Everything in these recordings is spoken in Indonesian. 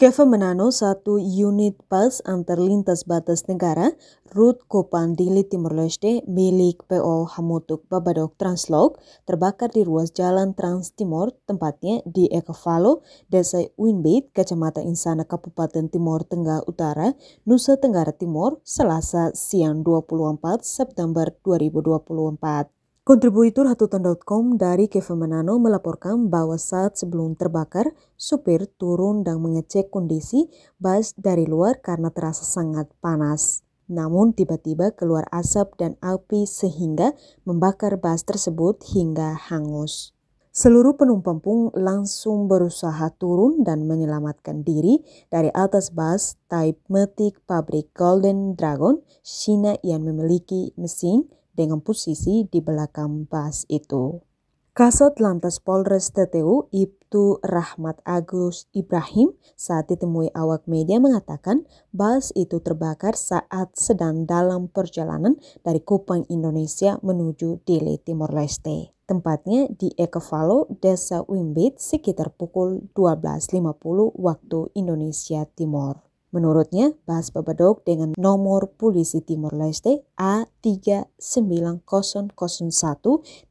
Kevin Menano, satu unit PAS antar lintas batas negara, Rut rute Kopandili Timur Leste milik PO Hamutuk Babadok Translog terbakar di ruas jalan Trans Timur tempatnya di Ekevalo, Desa Winbit, Kecamatan Insana, Kabupaten Timur Tengah Utara, Nusa Tenggara Timur, Selasa siang 24 September 2024. Kontributor hatutan.com dari Kevin Manano melaporkan bahwa saat sebelum terbakar, supir turun dan mengecek kondisi bus dari luar karena terasa sangat panas. Namun tiba-tiba keluar asap dan api sehingga membakar bus tersebut hingga hangus. Seluruh penumpang pun langsung berusaha turun dan menyelamatkan diri dari atas bus Type metik pabrik Golden Dragon, China yang memiliki mesin dengan posisi di belakang bus itu. Kasat Lantas Polres TTU Ibtu Rahmat Agus Ibrahim saat ditemui awak media mengatakan bus itu terbakar saat sedang dalam perjalanan dari Kupang Indonesia menuju Dili Timor Leste. Tempatnya di Ekevalo, Desa Wimbit sekitar pukul 12.50 waktu Indonesia Timur. Menurutnya, Bas Babadok dengan nomor polisi Timur Leste A39001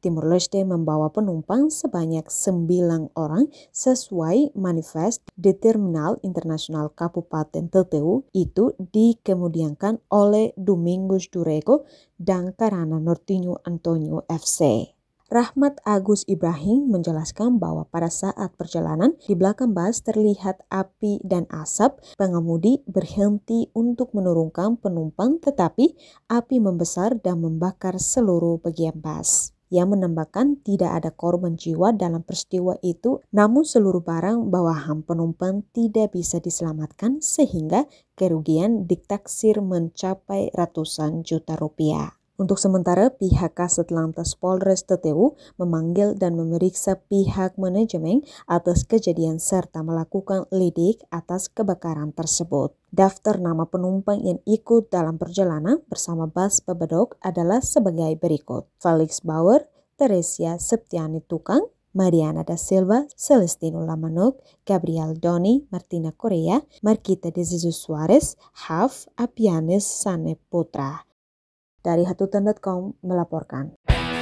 Timur Leste membawa penumpang sebanyak 9 orang sesuai manifest di Terminal Internasional Kabupaten Teteu itu dikemudiankan oleh Domingos Durego dan Karana Nortinho Antonio FC. Rahmat Agus Ibrahim menjelaskan bahwa pada saat perjalanan di belakang bus terlihat api dan asap. Pengemudi berhenti untuk menurunkan penumpang tetapi api membesar dan membakar seluruh bagian bus. Ia menambahkan tidak ada korban jiwa dalam peristiwa itu, namun seluruh barang bawahan penumpang tidak bisa diselamatkan sehingga kerugian ditaksir mencapai ratusan juta rupiah. Untuk sementara, pihak Kasat Lantas Polres TTU memanggil dan memeriksa pihak manajemen atas kejadian serta melakukan lidik atas kebakaran tersebut. Daftar nama penumpang yang ikut dalam perjalanan bersama bus Bebedok adalah sebagai berikut. Felix Bauer, Teresia Septiani Tukang, Mariana da Silva, Celestino Lamanok, Gabriel Doni, Martina Korea, Markita de Jesus Suarez, Haf Apianes Sane Putra. Dari hatutan.com melaporkan.